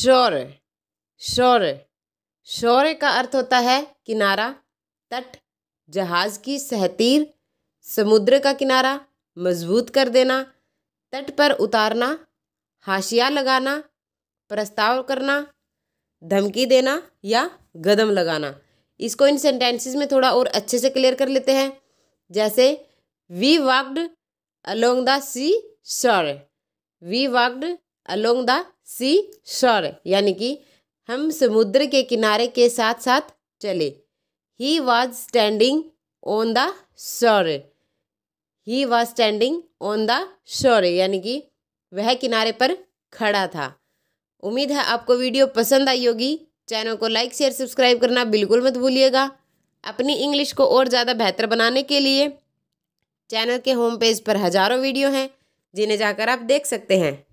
शोर शौर्य शौर्य का अर्थ होता है किनारा तट जहाज की सहतीर समुद्र का किनारा मजबूत कर देना तट पर उतारना हाशिया लगाना प्रस्ताव करना धमकी देना या गदम लगाना इसको इन सेंटेंसेस में थोड़ा और अच्छे से क्लियर कर लेते हैं जैसे we walked along the sea shore we walked along the sea shore यानी कि हम समुद्र के किनारे के साथ साथ चले he was standing on the shore he was standing on the shore यानी कि वह किनारे पर खड़ा था उम्मीद है आपको वीडियो पसंद आई होगी चैनल को लाइक शेयर सब्सक्राइब करना बिल्कुल मत भूलिएगा अपनी इंग्लिश को और ज़्यादा बेहतर बनाने के लिए चैनल के होम पेज पर हज़ारों वीडियो हैं जिन्हें जाकर आप देख सकते हैं